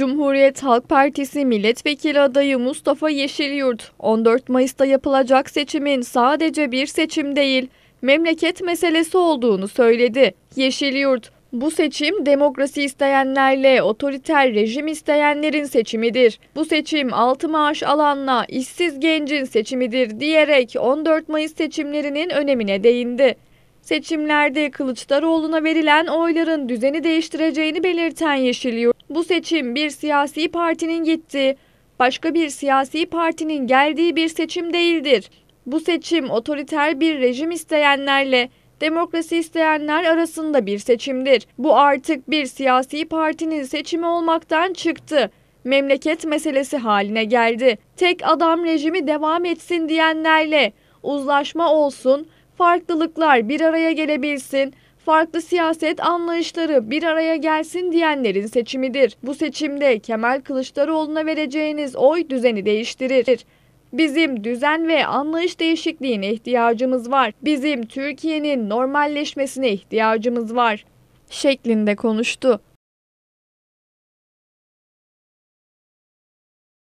Cumhuriyet Halk Partisi milletvekili adayı Mustafa Yeşilyurt, 14 Mayıs'ta yapılacak seçimin sadece bir seçim değil, memleket meselesi olduğunu söyledi. Yeşilyurt, bu seçim demokrasi isteyenlerle otoriter rejim isteyenlerin seçimidir. Bu seçim altı maaş alanla işsiz gencin seçimidir diyerek 14 Mayıs seçimlerinin önemine değindi. Seçimlerde Kılıçdaroğlu'na verilen oyların düzeni değiştireceğini belirten yeşiliyor. bu seçim bir siyasi partinin gitti, başka bir siyasi partinin geldiği bir seçim değildir. Bu seçim otoriter bir rejim isteyenlerle demokrasi isteyenler arasında bir seçimdir. Bu artık bir siyasi partinin seçimi olmaktan çıktı. Memleket meselesi haline geldi. Tek adam rejimi devam etsin diyenlerle uzlaşma olsun, farklılıklar bir araya gelebilsin, farklı siyaset anlayışları bir araya gelsin diyenlerin seçimidir. Bu seçimde Kemal Kılıçdaroğlu'na vereceğiniz oy düzeni değiştirir. Bizim düzen ve anlayış değişikliğine ihtiyacımız var. Bizim Türkiye'nin normalleşmesine ihtiyacımız var şeklinde konuştu.